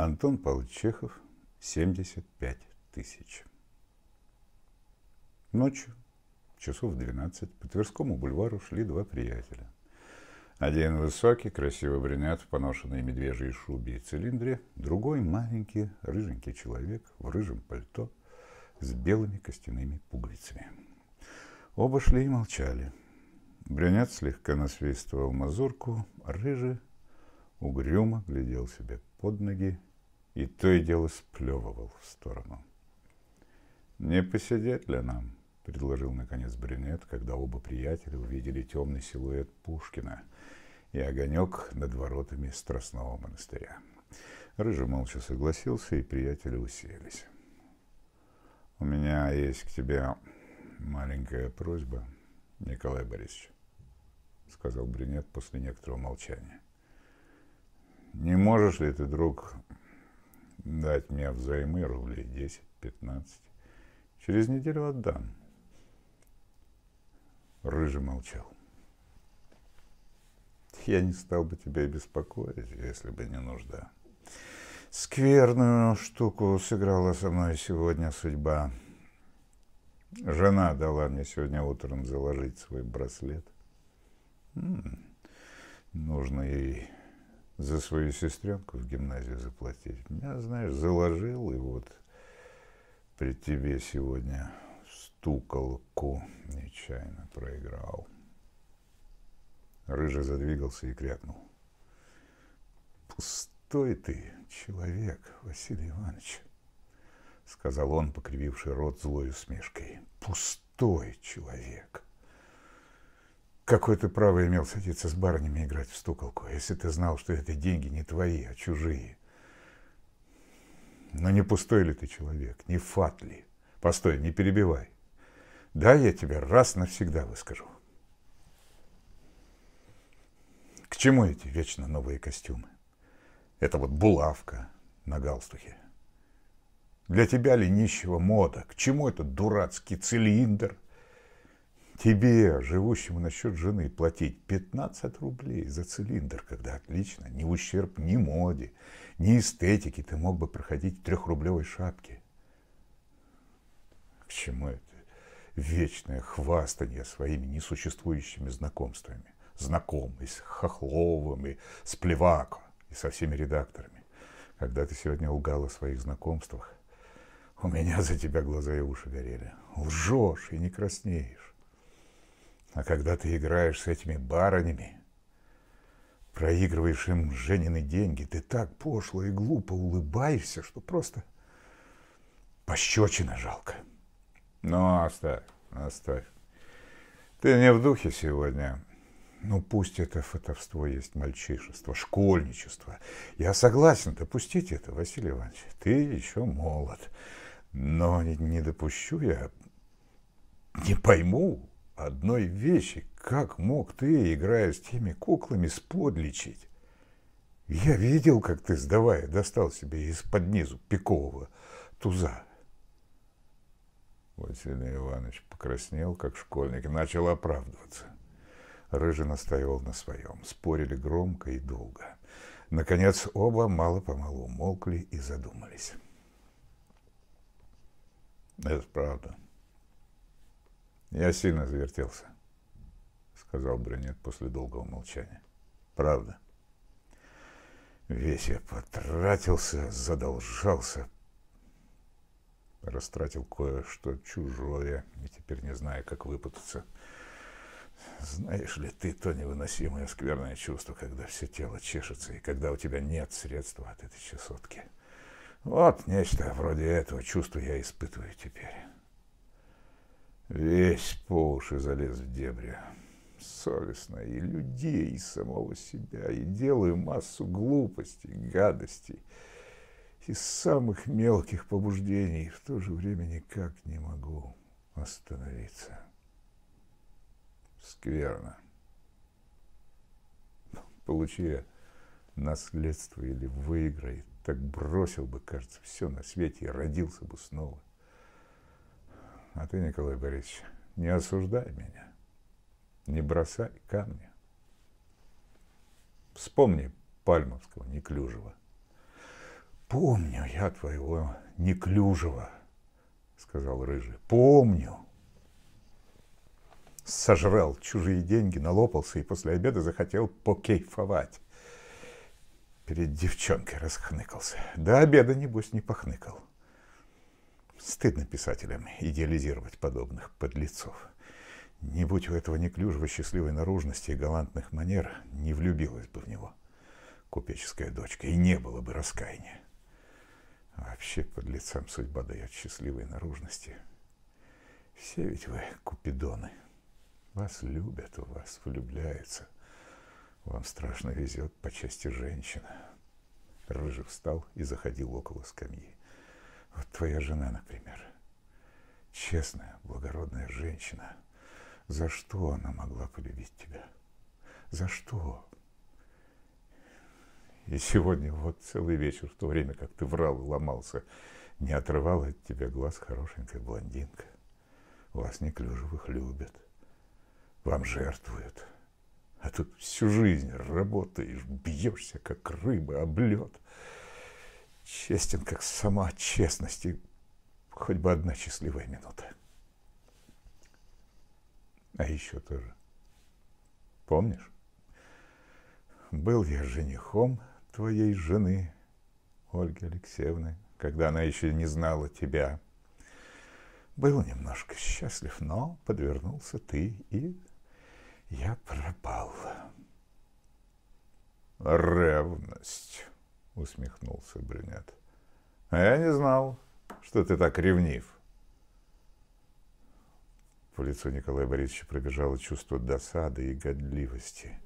Антон Павлович Чехов, 75 тысяч. Ночью, часов в 12, по Тверскому бульвару шли два приятеля. Один высокий, красивый брюнет в поношенной медвежьей шубе и цилиндре, другой маленький, рыженький человек в рыжем пальто с белыми костяными пуговицами. Оба шли и молчали. Брюнет слегка насвистывал мазурку, а рыжий угрюмо глядел себе под ноги и то и дело сплевывал в сторону. «Не посидеть ли нам?» — предложил, наконец, брюнет, когда оба приятеля увидели темный силуэт Пушкина и огонек над воротами Страстного монастыря. Рыжий молча согласился, и приятели уселись. «У меня есть к тебе маленькая просьба, Николай Борисович», — сказал брюнет после некоторого молчания. «Не можешь ли ты, друг, дать мне взаймы рублей 10-15. Через неделю отдам. Рыжий молчал. Я не стал бы тебя беспокоить, если бы не нужда. Скверную штуку сыграла со мной сегодня судьба. Жена дала мне сегодня утром заложить свой браслет. М -м, нужно ей за свою сестренку в гимназию заплатить. Меня, знаешь, заложил, и вот при тебе сегодня стуколку нечаянно проиграл. Рыжий задвигался и крякнул. «Пустой ты человек, Василий Иванович!» — сказал он, покрививший рот злой усмешкой. «Пустой человек!» Какое ты право имел садиться с барынями играть в стуколку, если ты знал, что это деньги не твои, а чужие? Но ну, не пустой ли ты человек, не фат ли? Постой, не перебивай. Да, я тебе раз навсегда выскажу. К чему эти вечно новые костюмы? Это вот булавка на галстухе. Для тебя ли нищего мода? К чему этот дурацкий цилиндр? тебе, живущему на счет жены, платить 15 рублей за цилиндр, когда отлично, не ущерб ни моде, ни эстетике, ты мог бы проходить в трехрублевой шапке. К чему это? Вечное хвастание своими несуществующими знакомствами. Знаком с Хохловым, и с Плевако, и со всеми редакторами. Когда ты сегодня лгал о своих знакомствах, у меня за тебя глаза и уши горели. Лжешь и не краснеешь. А когда ты играешь с этими баронями, проигрываешь им Женины деньги, ты так пошло и глупо улыбаешься, что просто пощечина жалко. Ну, оставь, оставь. Ты не в духе сегодня. Ну, пусть это фотовство есть мальчишество, школьничество. Я согласен, допустите это, Василий Иванович. Ты еще молод. Но не, не допущу я, не пойму, одной вещи. Как мог ты, играя с теми куклами, сподличить? Я видел, как ты, сдавая, достал себе из-под низу пикового туза. Василий Иванович покраснел, как школьник, и начал оправдываться. Рыжий настаивал на своем. Спорили громко и долго. Наконец, оба мало-помалу умолкли и задумались. Это правда, я сильно завертелся, сказал Брюнет после долгого молчания. Правда. Весь я потратился, задолжался, растратил кое-что чужое и теперь не знаю, как выпутаться. Знаешь ли ты то невыносимое скверное чувство, когда все тело чешется и когда у тебя нет средств от этой чесотки? Вот нечто вроде этого чувства я испытываю теперь. Весь по уши залез в дебри. Совестно и людей, и самого себя, и делаю массу глупостей, гадостей, из самых мелких побуждений, в то же время никак не могу остановиться. Скверно. Получи наследство или выиграй, так бросил бы, кажется, все на свете и родился бы снова. А ты, Николай Борисович, не осуждай меня. Не бросай камни. Вспомни Пальмовского Неклюжего. Помню я твоего Неклюжего, сказал Рыжий. Помню. Сожрал чужие деньги, налопался и после обеда захотел покейфовать. Перед девчонкой расхныкался. До обеда, небось, не похныкал. Стыдно писателям идеализировать подобных подлецов. Не будь у этого неклюжего счастливой наружности и галантных манер, не влюбилась бы в него купеческая дочка, и не было бы раскаяния. Вообще подлецам судьба дает счастливой наружности. Все ведь вы купидоны. Вас любят, у вас влюбляются. Вам страшно везет по части женщин. Рыжий встал и заходил около скамьи. Вот твоя жена, например, честная, благородная женщина. За что она могла полюбить тебя? За что? И сегодня вот целый вечер, в то время как ты врал и ломался, не отрывала от тебя глаз хорошенькая блондинка. Вас не неклюжевых любят, вам жертвуют. А тут всю жизнь работаешь, бьешься, как рыба об лед честен, как сама честность, и хоть бы одна счастливая минута. А еще тоже. Помнишь? Был я женихом твоей жены, Ольги Алексеевны, когда она еще не знала тебя. Был немножко счастлив, но подвернулся ты, и я пропал. Ревность усмехнулся брюнет. А я не знал, что ты так ревнив. По лицу Николая Борисовича пробежало чувство досады и годливости.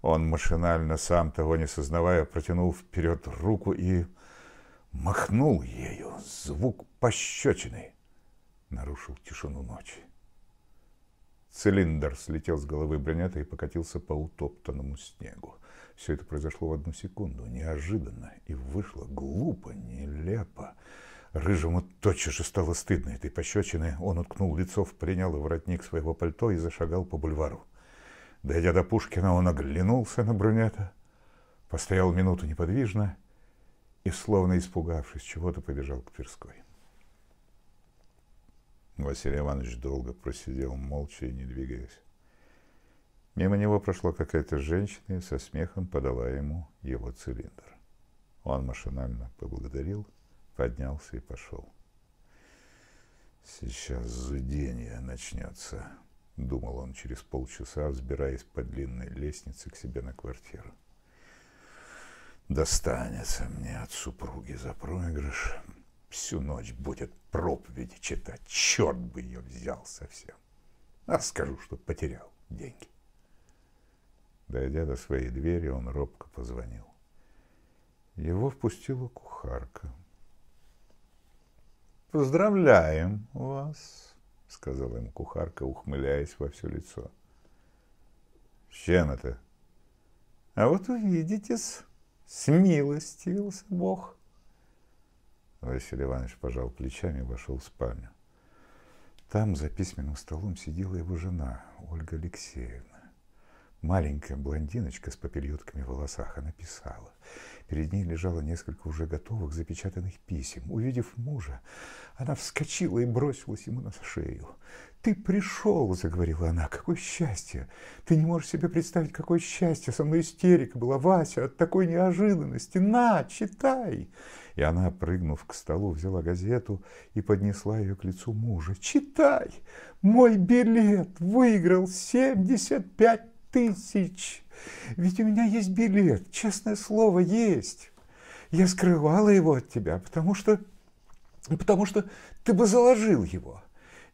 Он машинально, сам того не сознавая, протянул вперед руку и махнул ею. Звук пощечины нарушил тишину ночи. Цилиндр слетел с головы брюнета и покатился по утоптанному снегу. Все это произошло в одну секунду, неожиданно, и вышло глупо, нелепо. Рыжему тотчас же стало стыдно этой пощечины. Он уткнул лицо в принял воротник своего пальто и зашагал по бульвару. Дойдя до Пушкина, он оглянулся на брюнета, постоял минуту неподвижно и, словно испугавшись чего-то, побежал к Тверской. Василий Иванович долго просидел, молча и не двигаясь. Мимо него прошла какая-то женщина и со смехом подала ему его цилиндр. Он машинально поблагодарил, поднялся и пошел. «Сейчас зудение начнется», — думал он через полчаса, взбираясь по длинной лестнице к себе на квартиру. «Достанется мне от супруги за проигрыш». Всю ночь будет проповеди читать. Черт бы ее взял совсем. А скажу, что потерял деньги. Дойдя до своей двери, он робко позвонил. Его впустила кухарка. «Поздравляем вас», — сказала ему кухарка, ухмыляясь во все лицо. «С чем это?» «А вот увидите-с, смилостивился Бог». Василий Иванович пожал плечами и вошел в спальню. Там за письменным столом сидела его жена, Ольга Алексеевна. Маленькая блондиночка с попельотками в волосах, она писала. Перед ней лежало несколько уже готовых запечатанных писем. Увидев мужа, она вскочила и бросилась ему на шею. «Ты пришел!» – заговорила она. «Какое счастье! Ты не можешь себе представить, какое счастье! Со мной истерика была, Вася, от такой неожиданности! На, читай!» И она, прыгнув к столу, взяла газету и поднесла ее к лицу мужа. «Читай! Мой билет выиграл 75 тысяч!» Ведь у меня есть билет, честное слово, есть. Я скрывала его от тебя, потому что... Потому что ты бы заложил его.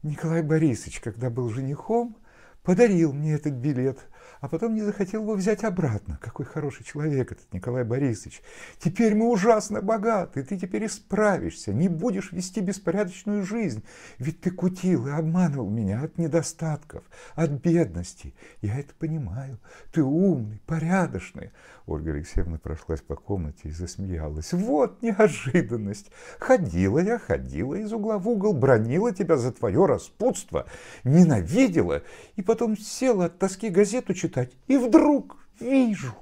Николай Борисович, когда был женихом, подарил мне этот билет – а потом не захотел его взять обратно. Какой хороший человек этот Николай Борисович. Теперь мы ужасно богаты, ты теперь исправишься, не будешь вести беспорядочную жизнь. Ведь ты кутил и обманывал меня от недостатков, от бедности. Я это понимаю. Ты умный, порядочный. Ольга Алексеевна прошлась по комнате и засмеялась. Вот неожиданность. Ходила я, ходила из угла в угол, бронила тебя за твое распутство, ненавидела, и потом села от тоски газету читать читать. И вдруг вижу.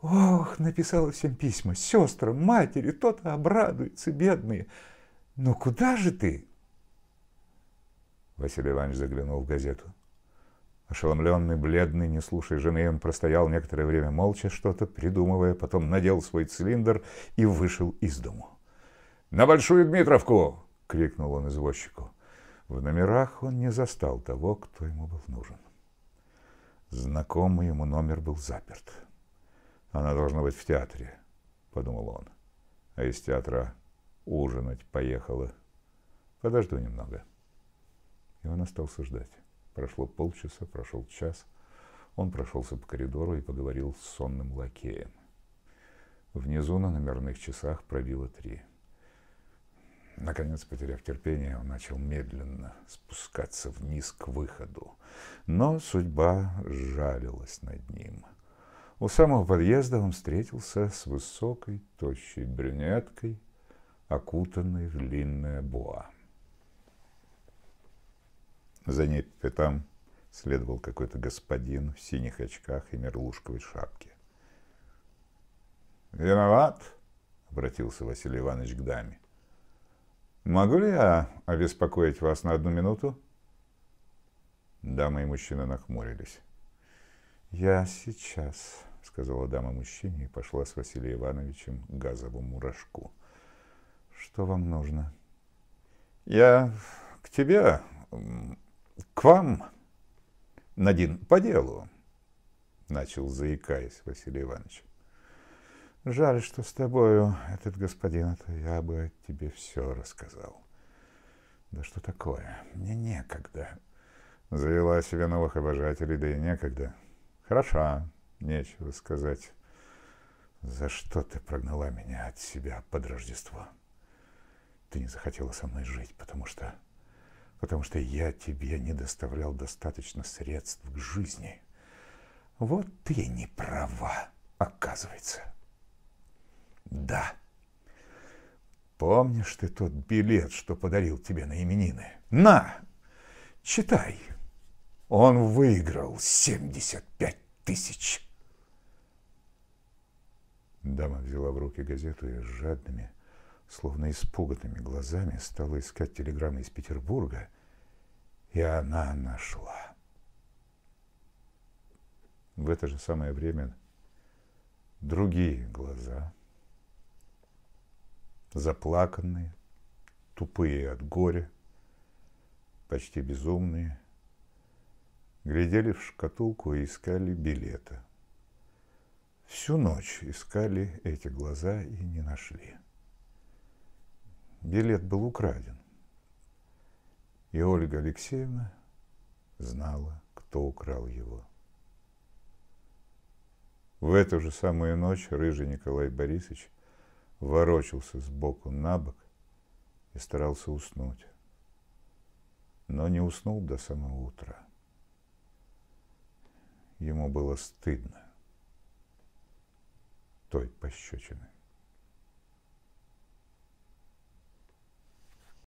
Ох, написала всем письма, сестрам, матери, то-то обрадуются, бедные. Но ну, куда же ты? Василий Иванович заглянул в газету. Ошеломленный, бледный, не слушая жены, он простоял некоторое время молча, что-то придумывая, потом надел свой цилиндр и вышел из дому. «На Большую Дмитровку!» — крикнул он извозчику. В номерах он не застал того, кто ему был нужен. Знакомый ему номер был заперт. «Она должна быть в театре», — подумал он. «А из театра ужинать поехала. Подожду немного». И он остался ждать. Прошло полчаса, прошел час. Он прошелся по коридору и поговорил с сонным лакеем. Внизу на номерных часах пробило три. Наконец, потеряв терпение, он начал медленно спускаться вниз к выходу. Но судьба жалилась над ним. У самого подъезда он встретился с высокой, тощей брюнеткой, окутанной в длинное буа. За ней по пятам следовал какой-то господин в синих очках и мерлушковой шапке. «Виноват!» — обратился Василий Иванович к даме. «Могу ли я обеспокоить вас на одну минуту?» Дама и мужчина нахмурились. «Я сейчас», — сказала дама мужчине и пошла с Василием Ивановичем к газовому рожку. «Что вам нужно?» «Я к тебе, к вам, Надин, по делу», — начал заикаясь Василий Иванович. Жаль, что с тобою этот господин, это я бы тебе все рассказал. Да что такое? Мне некогда. Завела себе новых обожателей, да и некогда. Хороша, нечего сказать. За что ты прогнала меня от себя под Рождество? Ты не захотела со мной жить, потому что... Потому что я тебе не доставлял достаточно средств к жизни. Вот ты не права, оказывается. Да. Помнишь ты тот билет, что подарил тебе на именины? На! Читай. Он выиграл 75 тысяч. Дама взяла в руки газету и с жадными, словно испуганными глазами стала искать телеграммы из Петербурга, и она нашла. В это же самое время другие глаза – заплаканные, тупые от горя, почти безумные, глядели в шкатулку и искали билета. Всю ночь искали эти глаза и не нашли. Билет был украден. И Ольга Алексеевна знала, кто украл его. В эту же самую ночь рыжий Николай Борисович – ворочался сбоку на бок и старался уснуть. Но не уснул до самого утра. Ему было стыдно той пощечины.